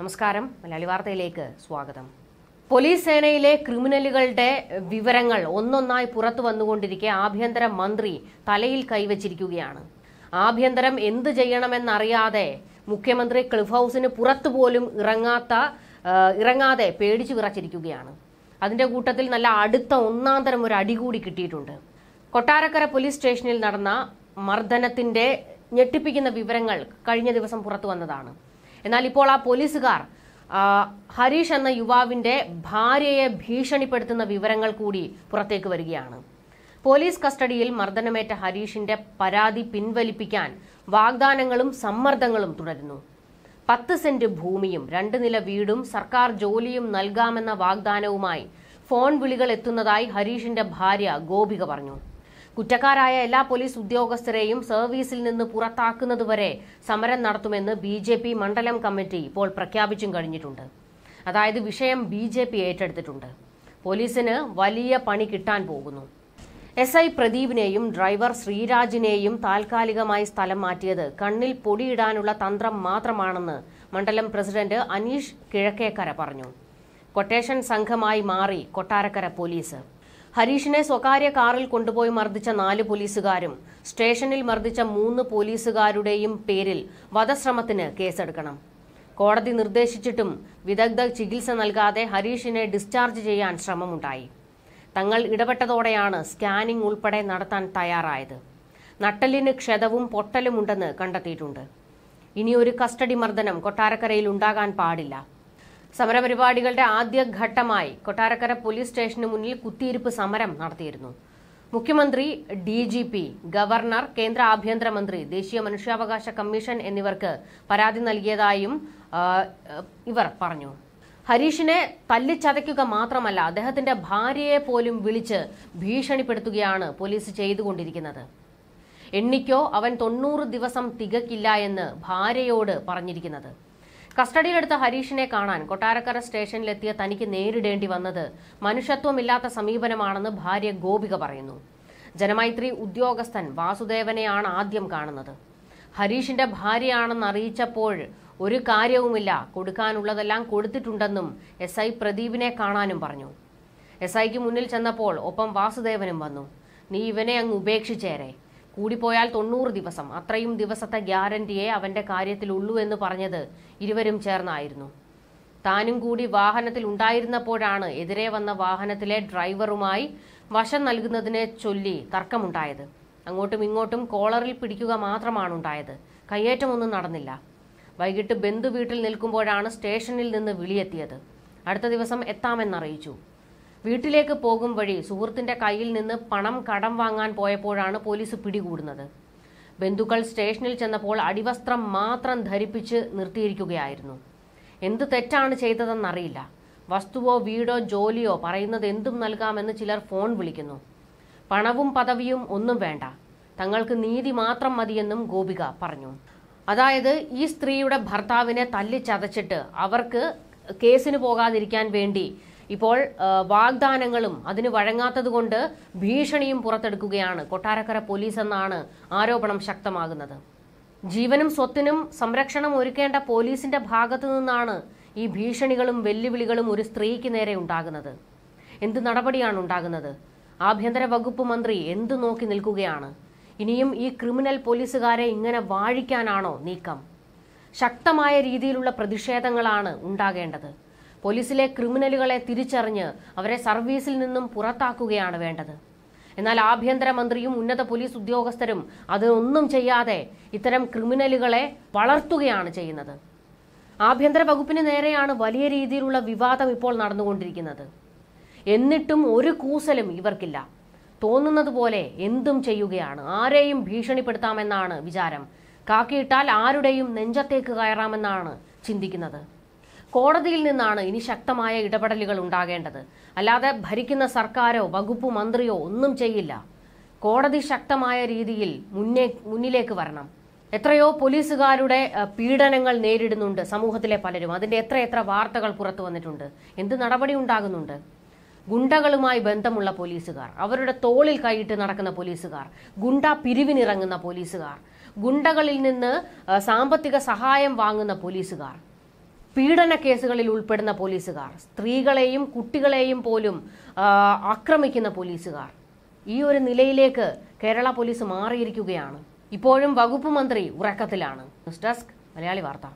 നമസ്കാരം മലയാളി വാർത്തയിലേക്ക് സ്വാഗതം പോലീസ് സേനയിലെ ക്രിമിനലുകളുടെ വിവരങ്ങൾ ഒന്നൊന്നായി പുറത്തു വന്നുകൊണ്ടിരിക്കെ ആഭ്യന്തര മന്ത്രി തലയിൽ കൈവച്ചിരിക്കുകയാണ് ആഭ്യന്തരം എന്ത് ചെയ്യണമെന്നറിയാതെ മുഖ്യമന്ത്രി ക്ലിഫ് ഹൗസിന് പുറത്തു പോലും ഇറങ്ങാത്ത ഇറങ്ങാതെ പേടിച്ചു വിറച്ചിരിക്കുകയാണ് അതിന്റെ കൂട്ടത്തിൽ നല്ല അടുത്ത ഒന്നാം തരം ഒരു അടി കൂടി കിട്ടിയിട്ടുണ്ട് കൊട്ടാരക്കര പോലീസ് സ്റ്റേഷനിൽ നടന്ന മർദ്ദനത്തിന്റെ ഞെട്ടിപ്പിക്കുന്ന വിവരങ്ങൾ കഴിഞ്ഞ ദിവസം പുറത്തു വന്നതാണ് എന്നാൽ ഇപ്പോൾ ആ പോലീസുകാർ ഹരീഷ് എന്ന യുവാവിന്റെ ഭാര്യയെ ഭീഷണിപ്പെടുത്തുന്ന വിവരങ്ങൾ കൂടി പുറത്തേക്ക് വരികയാണ് പോലീസ് കസ്റ്റഡിയിൽ മർദ്ദനമേറ്റ ഹരീഷിന്റെ പരാതി പിൻവലിപ്പിക്കാൻ വാഗ്ദാനങ്ങളും സമ്മർദ്ദങ്ങളും തുടരുന്നു പത്ത് സെന്റ് ഭൂമിയും രണ്ട് നില വീടും സർക്കാർ ജോലിയും നൽകാമെന്ന വാഗ്ദാനവുമായി ഫോൺ വിളികൾ എത്തുന്നതായി ഹരീഷിന്റെ ഭാര്യ ഗോപിക പറഞ്ഞു കുറ്റക്കാരായ എല്ലാ പോലീസ് ഉദ്യോഗസ്ഥരെയും സർവീസിൽ നിന്ന് പുറത്താക്കുന്നതുവരെ സമരം നടത്തുമെന്ന് ബി ജെ പി മണ്ഡലം കമ്മിറ്റി ഇപ്പോൾ പ്രഖ്യാപിച്ചും കഴിഞ്ഞിട്ടുണ്ട് അതായത് വിഷയം ബി ജെ പി ഏറ്റെടുത്തിട്ടുണ്ട് പോലീസിന് വലിയ പണി കിട്ടാൻ പോകുന്നു എസ് ഐ പ്രദീപിനെയും ഡ്രൈവർ ശ്രീരാജിനെയും താൽക്കാലികമായി സ്ഥലം മാറ്റിയത് കണ്ണിൽ പൊടിയിടാനുള്ള തന്ത്രം മാത്രമാണെന്ന് മണ്ഡലം പ്രസിഡന്റ് അനീഷ് കിഴക്കേക്കര പറഞ്ഞു കൊട്ടേഷൻ സംഘമായി മാറി കൊട്ടാരക്കര പോലീസ് ഹരീഷിനെ സ്വകാര്യ കാറിൽ കൊണ്ടുപോയി മർദ്ദിച്ച നാല് പോലീസുകാരും സ്റ്റേഷനിൽ മർദ്ദിച്ച മൂന്ന് പോലീസുകാരുടെയും പേരിൽ വധശ്രമത്തിന് കേസെടുക്കണം കോടതി നിർദ്ദേശിച്ചിട്ടും വിദഗ്ധ ചികിത്സ നൽകാതെ ഹരീഷിനെ ഡിസ്ചാർജ് ചെയ്യാൻ ശ്രമമുണ്ടായി തങ്ങൾ ഇടപെട്ടതോടെയാണ് സ്കാനിംഗ് ഉൾപ്പെടെ നടത്താൻ തയ്യാറായത് നട്ടലിന് ക്ഷതവും പൊട്ടലുമുണ്ടെന്ന് കണ്ടെത്തിയിട്ടുണ്ട് ഇനിയൊരു കസ്റ്റഡി മർദ്ദനം കൊട്ടാരക്കരയിൽ ഉണ്ടാകാൻ പാടില്ല സമരപരിപാടികളുടെ ആദ്യഘട്ടമായി കൊട്ടാരക്കര പോലീസ് സ്റ്റേഷന് മുന്നിൽ കുത്തിയിരുപ്പ് സമരം നടത്തിയിരുന്നു മുഖ്യമന്ത്രി ഡി ജി പി ഗവർണർ കേന്ദ്ര ആഭ്യന്തരമന്ത്രി ദേശീയ മനുഷ്യാവകാശ കമ്മീഷൻ എന്നിവർക്ക് പരാതി നൽകിയതായും ഇവർ പറഞ്ഞു ഹരീഷിനെ തല്ലിച്ചതയ്ക്കുക മാത്രമല്ല അദ്ദേഹത്തിന്റെ ഭാര്യയെ പോലും വിളിച്ച് ഭീഷണിപ്പെടുത്തുകയാണ് പോലീസ് ചെയ്തുകൊണ്ടിരിക്കുന്നത് എണ്ണിക്കോ അവൻ തൊണ്ണൂറ് ദിവസം തികക്കില്ല എന്ന് ഭാര്യയോട് പറഞ്ഞിരിക്കുന്നത് കസ്റ്റഡിയിലെടുത്ത ഹരീഷിനെ കാണാൻ കൊട്ടാരക്കര സ്റ്റേഷനിലെത്തിയ തനിക്ക് നേരിടേണ്ടി വന്നത് മനുഷ്യത്വമില്ലാത്ത സമീപനമാണെന്ന് ഭാര്യ ഗോപിക പറയുന്നു ജനമൈത്രി ഉദ്യോഗസ്ഥൻ വാസുദേവനെയാണ് ആദ്യം കാണുന്നത് ഹരീഷിന്റെ ഭാര്യയാണെന്ന് അറിയിച്ചപ്പോൾ ഒരു കാര്യവുമില്ല കൊടുക്കാനുള്ളതെല്ലാം കൊടുത്തിട്ടുണ്ടെന്നും എസ് ഐ പ്രദീപിനെ കാണാനും പറഞ്ഞു എസ് ഐക്ക് മുന്നിൽ ചെന്നപ്പോൾ ഒപ്പം വാസുദേവനും വന്നു നീ ഇവനെ അങ്ങ് ഉപേക്ഷിച്ചേരെ കൂടിപ്പോയാൽ തൊണ്ണൂറ് ദിവസം അത്രയും ദിവസത്തെ ഗ്യാരണ്ടിയെ അവന്റെ കാര്യത്തിലുള്ളൂ എന്ന് പറഞ്ഞത് ഇരുവരും ചേർന്നായിരുന്നു താനും കൂടി വാഹനത്തിൽ ഉണ്ടായിരുന്നപ്പോഴാണ് എതിരെ വന്ന വാഹനത്തിലെ ഡ്രൈവറുമായി വശം നൽകുന്നതിനെ ചൊല്ലി തർക്കമുണ്ടായത് അങ്ങോട്ടും ഇങ്ങോട്ടും കോളറിൽ പിടിക്കുക മാത്രമാണ് ഉണ്ടായത് കയ്യേറ്റമൊന്നും നടന്നില്ല വൈകിട്ട് ബന്ധു വീട്ടിൽ നിൽക്കുമ്പോഴാണ് സ്റ്റേഷനിൽ നിന്ന് വിളിയെത്തിയത് അടുത്ത ദിവസം എത്താമെന്നറിയിച്ചു വീട്ടിലേക്ക് പോകും വഴി സുഹൃത്തിന്റെ കയ്യിൽ നിന്ന് പണം കടം വാങ്ങാൻ പോയപ്പോഴാണ് പോലീസ് പിടികൂടുന്നത് ബന്ധുക്കൾ സ്റ്റേഷനിൽ ചെന്നപ്പോൾ അടിവസ്ത്രം മാത്രം ധരിപ്പിച്ച് നിർത്തിയിരിക്കുകയായിരുന്നു എന്ത് തെറ്റാണ് ചെയ്തതെന്നറിയില്ല വസ്തുവോ വീടോ ജോലിയോ പറയുന്നത് എന്തും നൽകാമെന്ന് ചിലർ ഫോൺ വിളിക്കുന്നു പണവും പദവിയും ഒന്നും വേണ്ട തങ്ങൾക്ക് നീതി മാത്രം മതിയെന്നും ഗോപിക പറഞ്ഞു അതായത് ഈ സ്ത്രീയുടെ ഭർത്താവിനെ തല്ലിച്ചതച്ചിട്ട് അവർക്ക് കേസിന് പോകാതിരിക്കാൻ വേണ്ടി ഇപ്പോൾ വാഗ്ദാനങ്ങളും അതിന് വഴങ്ങാത്തതുകൊണ്ട് ഭീഷണിയും പുറത്തെടുക്കുകയാണ് കൊട്ടാരക്കര പോലീസ് എന്നാണ് ആരോപണം ശക്തമാകുന്നത് ജീവനും സ്വത്തിനും സംരക്ഷണം ഒരുക്കേണ്ട പോലീസിന്റെ ഭാഗത്തു നിന്നാണ് ഈ ഭീഷണികളും വെല്ലുവിളികളും ഒരു സ്ത്രീക്ക് നേരെ ഉണ്ടാകുന്നത് എന്ത് നടപടിയാണ് ഉണ്ടാകുന്നത് ആഭ്യന്തര വകുപ്പ് മന്ത്രി എന്തു നോക്കി നിൽക്കുകയാണ് ഇനിയും ഈ ക്രിമിനൽ പോലീസുകാരെ ഇങ്ങനെ വാഴിക്കാനാണോ നീക്കം ശക്തമായ രീതിയിലുള്ള പ്രതിഷേധങ്ങളാണ് ഉണ്ടാകേണ്ടത് പോലീസിലെ ക്രിമിനലുകളെ തിരിച്ചറിഞ്ഞ് അവരെ സർവീസിൽ നിന്നും പുറത്താക്കുകയാണ് വേണ്ടത് എന്നാൽ ആഭ്യന്തരമന്ത്രിയും ഉന്നത പോലീസ് ഉദ്യോഗസ്ഥരും അതൊന്നും ചെയ്യാതെ ഇത്തരം ക്രിമിനലുകളെ വളർത്തുകയാണ് ചെയ്യുന്നത് ആഭ്യന്തര വകുപ്പിന് നേരെയാണ് വലിയ രീതിയിലുള്ള വിവാദം ഇപ്പോൾ നടന്നുകൊണ്ടിരിക്കുന്നത് എന്നിട്ടും ഒരു കൂസലും ഇവർക്കില്ല തോന്നുന്നത് പോലെ എന്തും ചെയ്യുകയാണ് ആരെയും ഭീഷണിപ്പെടുത്താമെന്നാണ് വിചാരം കാക്കിയിട്ടാൽ ആരുടെയും നെഞ്ചത്തേക്ക് കയറാമെന്നാണ് ചിന്തിക്കുന്നത് കോടതിയിൽ നിന്നാണ് ഇനി ശക്തമായ ഇടപെടലുകൾ ഉണ്ടാകേണ്ടത് അല്ലാതെ ഭരിക്കുന്ന സർക്കാരോ വകുപ്പ് മന്ത്രിയോ ഒന്നും ചെയ്യില്ല കോടതി ശക്തമായ രീതിയിൽ മുന്നേ മുന്നിലേക്ക് വരണം എത്രയോ പോലീസുകാരുടെ പീഡനങ്ങൾ നേരിടുന്നുണ്ട് സമൂഹത്തിലെ പലരും അതിന്റെ എത്ര എത്ര വാർത്തകൾ പുറത്തു വന്നിട്ടുണ്ട് എന്ത് നടപടി ഉണ്ടാകുന്നുണ്ട് ഗുണ്ടകളുമായി ബന്ധമുള്ള പോലീസുകാർ അവരുടെ തോളിൽ കൈയിട്ട് നടക്കുന്ന പോലീസുകാർ ഗുണ്ട പിരിവിനിറങ്ങുന്ന പോലീസുകാർ ഗുണ്ടകളിൽ നിന്ന് സാമ്പത്തിക സഹായം വാങ്ങുന്ന പോലീസുകാർ പീഡന കേസുകളിൽ ഉൾപ്പെടുന്ന പോലീസുകാർ സ്ത്രീകളെയും കുട്ടികളെയും പോലും ആക്രമിക്കുന്ന പോലീസുകാർ ഈ ഒരു നിലയിലേക്ക് കേരള പോലീസ് മാറിയിരിക്കുകയാണ് ഇപ്പോഴും വകുപ്പ് മന്ത്രി ഉറക്കത്തിലാണ് ന്യൂസ് ഡെസ്ക് മലയാളി വാർത്ത